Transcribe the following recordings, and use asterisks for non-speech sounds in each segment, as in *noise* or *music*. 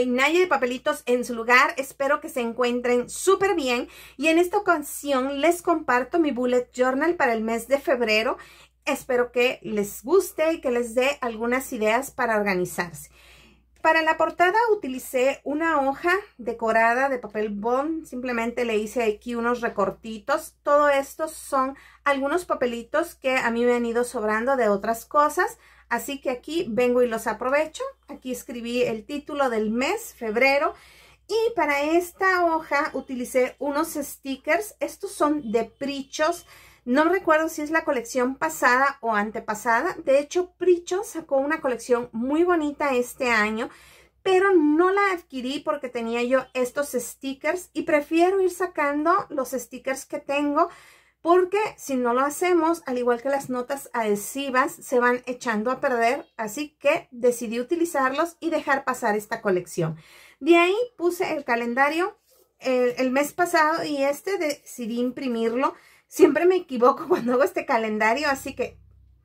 y nadie de Papelitos en su lugar. Espero que se encuentren súper bien. Y en esta ocasión les comparto mi bullet journal para el mes de febrero. Espero que les guste y que les dé algunas ideas para organizarse. Para la portada utilicé una hoja decorada de papel bond, simplemente le hice aquí unos recortitos. Todo esto son algunos papelitos que a mí me han ido sobrando de otras cosas. Así que aquí vengo y los aprovecho. Aquí escribí el título del mes, febrero. Y para esta hoja utilicé unos stickers. Estos son de Prichos. No recuerdo si es la colección pasada o antepasada. De hecho, Prichos sacó una colección muy bonita este año, pero no la adquirí porque tenía yo estos stickers y prefiero ir sacando los stickers que tengo porque si no lo hacemos, al igual que las notas adhesivas, se van echando a perder, así que decidí utilizarlos y dejar pasar esta colección. De ahí puse el calendario el, mes pasado y este decidí imprimirlo. Siempre me equivoco *laughs* cuando hago este calendario, así que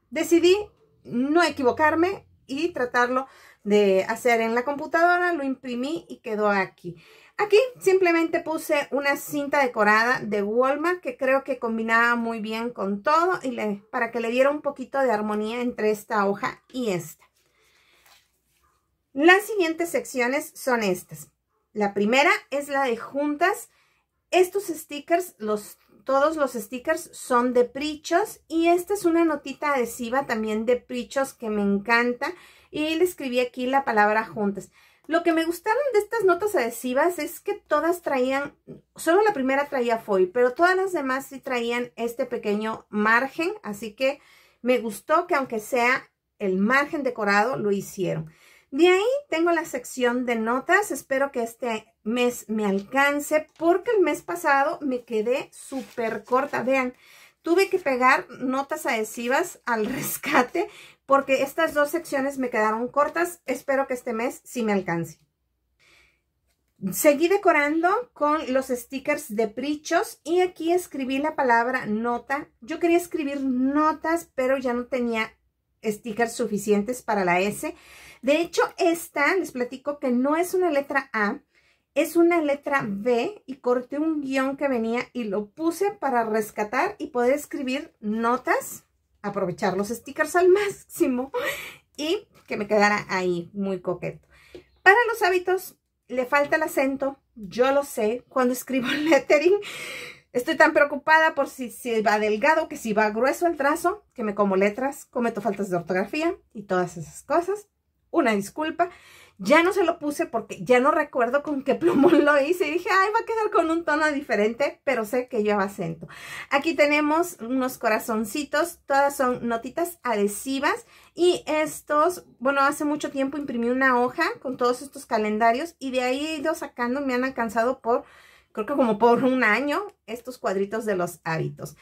decidí no equivocarme y tratarlo de hacer en la computadora, lo imprimí y quedó aquí. Aquí simplemente puse una cinta decorada de Walmart que creo que combinaba muy bien con todo y para que le diera un poquito de armonía entre esta hoja y esta. Las siguientes secciones son estas. La primera es la de juntas. Estos stickers, los, todos los stickers son de Prichos y esta es una notita adhesiva también de Prichos que me encanta y le escribí aquí la palabra juntas. Lo que me gustaron de estas notas adhesivas es que todas traían, solo la primera traía foil, pero todas las demás sí traían este pequeño margen, así que me gustó que aunque sea el margen decorado, lo hicieron. De ahí tengo la sección de notas, espero que este mes me alcance, porque el mes pasado me quedé súper corta, vean, Tuve que pegar notas adhesivas al *laughs* rescate porque estas dos secciones me quedaron cortas. Espero que este mes sí me alcance. Seguí decorando con los stickers de prichos y aquí escribí la palabra nota. Yo quería escribir notas, pero ya no tenía stickers suficientes para la S. De hecho, esta, les platico que no es una letra A, es una letra B y corté un guión que venía y lo puse para rescatar y poder escribir notas, aprovechar los stickers al máximo y que me quedara ahí muy coqueto. Para los hábitos le falta el acento, yo lo sé, cuando escribo *laughs* lettering estoy tan preocupada por si, si va delgado que si va grueso el trazo, que me como letras, cometo faltas de ortografía y todas esas cosas una disculpa. Ya no se lo puse porque ya no recuerdo con qué plumón *laughs* lo hice. Y dije, ay, va a quedar con un tono diferente, pero sé que yo acento. Aquí tenemos unos corazoncitos, todas son notitas adhesivas. Y estos, bueno, hace mucho tiempo imprimí una hoja con todos estos calendarios y de ahí he ido sacando, me han alcanzado por, creo que como por un año, estos cuadritos de los hábitos.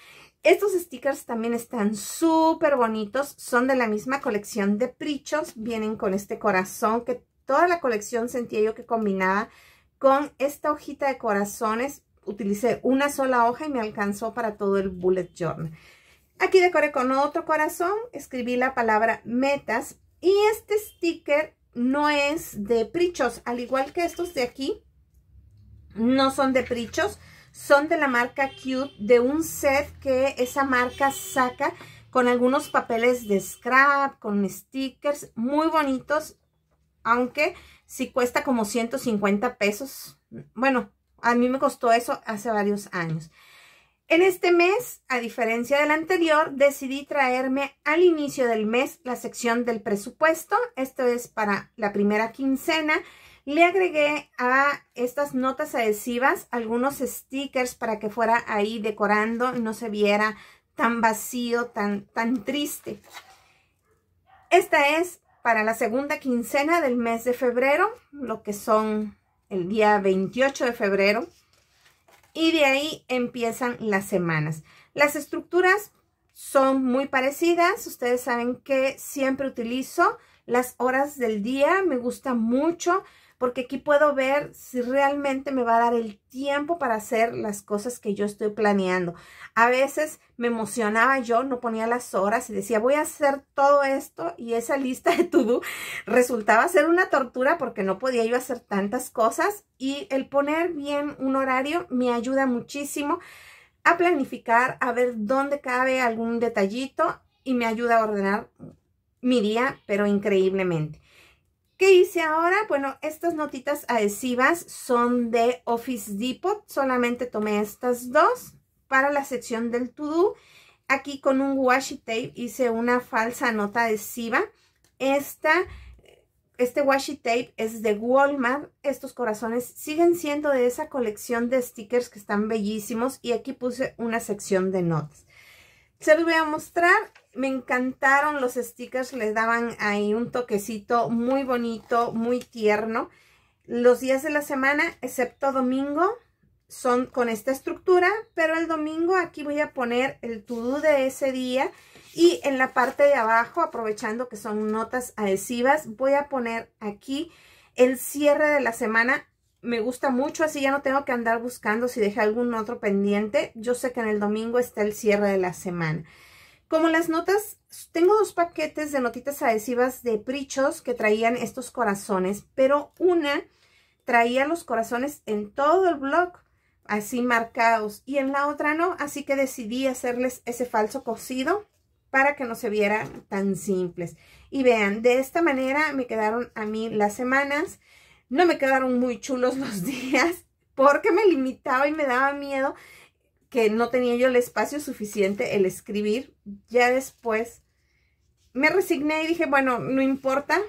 Estos stickers también están súper bonitos. Son de la misma colección de Prichos. Vienen con este corazón que toda la colección sentía yo que combinaba con esta hojita de corazones. Utilicé una sola hoja y me alcanzó para todo el bullet journal. Aquí decoré con otro corazón, escribí la palabra metas y este sticker no es de prichos, al igual que estos de aquí, no son de prichos, son de la marca Cute, de un set que esa marca saca con algunos papeles de scrap, con stickers, muy bonitos, aunque si cuesta como 150 pesos. Bueno, a mí me costó eso hace varios años. En este mes, a diferencia del anterior, decidí traerme al inicio del mes la sección del presupuesto. Esto es para la primera quincena le agregué a estas notas adhesivas algunos stickers para que fuera ahí decorando y no se viera tan vacío, tan, tan triste. Esta es para la segunda quincena del mes de febrero, lo que son el día 28 de febrero. Y de ahí empiezan las semanas. Las estructuras son muy parecidas. Ustedes saben que siempre utilizo las horas del día. Me gusta mucho porque aquí puedo ver si realmente me va a dar el tiempo para hacer las cosas que yo estoy planeando. A veces me emocionaba yo, no ponía las horas y decía voy a hacer todo esto y esa lista de todo resultaba ser una tortura porque no podía yo hacer tantas cosas y el poner bien un horario me ayuda muchísimo a planificar, a ver dónde cabe algún detallito y me ayuda a ordenar mi día, pero increíblemente. ¿Qué hice ahora? Bueno, estas notitas adhesivas son de Office Depot. Solamente tomé estas dos para la sección del to do. Aquí con un washi tape hice una falsa nota adhesiva. Esta, este washi tape es de Walmart. Estos corazones siguen siendo de esa colección de stickers que están bellísimos. Y aquí puse una sección de notas. Se los voy a mostrar. Me encantaron los stickers. Les daban ahí un toquecito muy bonito, muy tierno. Los días de la semana, excepto domingo, son con esta estructura. Pero el domingo aquí voy a poner el to-do de ese día. Y en la parte de abajo, aprovechando que son notas adhesivas, voy a poner aquí el cierre de la semana me gusta mucho, así ya no tengo que andar buscando si dejé algún otro pendiente. Yo sé que en el domingo está el cierre de la semana. Como las notas, tengo dos paquetes de notitas adhesivas de prichos que traían estos corazones, pero una traía los corazones en todo el blog, así marcados, y en la otra no, así que decidí hacerles ese falso cosido para que no se vieran tan simples. Y vean, de esta manera me quedaron a mí las semanas. No me quedaron muy chulos *laughs* los días porque me limitaba y me daba miedo que no tenía yo el espacio suficiente el escribir. Ya después me resigné y dije, bueno, no importa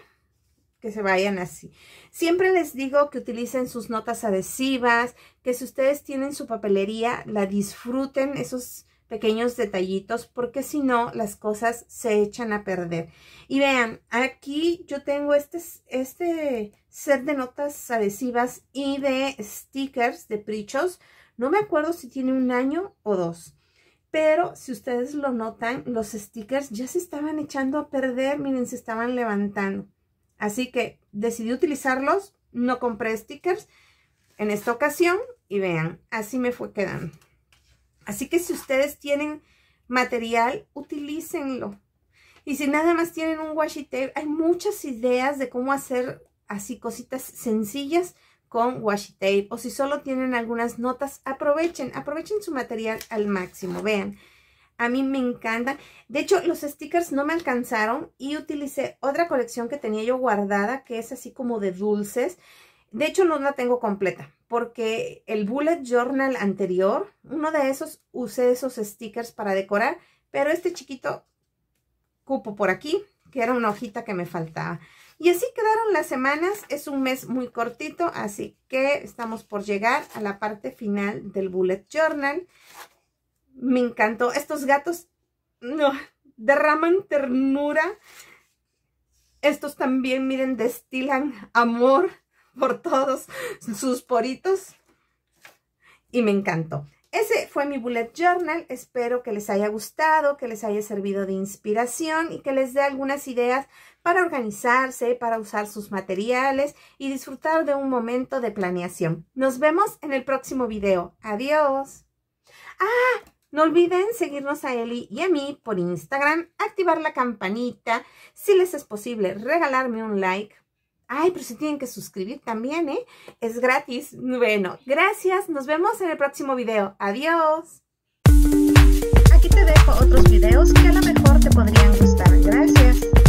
que se vayan así. Siempre les digo que utilicen sus notas adhesivas, que si ustedes tienen su papelería, la disfruten. Esos pequeños detallitos porque si no las cosas se echan a perder. Y vean, aquí yo tengo este, este set de notas adhesivas y de stickers de prichos. No me acuerdo si tiene un año o dos. Pero si ustedes lo notan, los stickers ya se estaban echando a perder. Miren, se estaban levantando. Así que decidí utilizarlos. No compré stickers en esta ocasión. Y vean, así me fue quedando. Así que si ustedes tienen material, utilícenlo. Y si nada más tienen un washi tape, hay muchas ideas de cómo hacer así cositas sencillas con washi tape. O si solo tienen algunas notas, aprovechen, aprovechen su material al máximo. Vean, a mí me encantan. De hecho, los stickers no me alcanzaron y utilicé otra colección que tenía yo guardada, que es así como de dulces. De hecho, no la tengo completa, porque el bullet journal anterior, uno de esos, usé esos stickers para decorar, pero este chiquito cupo por aquí, que era una hojita que me faltaba. Y así quedaron las semanas, es un mes muy cortito, así que estamos por llegar a la parte final del bullet journal. Me encantó, estos gatos no, derraman ternura, estos también, miren, destilan amor, por todos sus poritos. Y me encantó. Ese fue mi bullet journal. Espero que les haya gustado, que les haya servido de inspiración y que les dé algunas ideas para organizarse, para usar sus materiales y disfrutar de un momento de planeación. Nos vemos en el próximo video. Adiós. ¡Ah! No olviden seguirnos a Eli y a mí por Instagram, activar la campanita, si les es posible regalarme un like, Ay, pero se tienen que suscribir también, ¿eh? Es gratis. Bueno, gracias. Nos vemos en el próximo video. Adiós. Aquí te dejo otros videos que a lo mejor te podrían gustar. Gracias.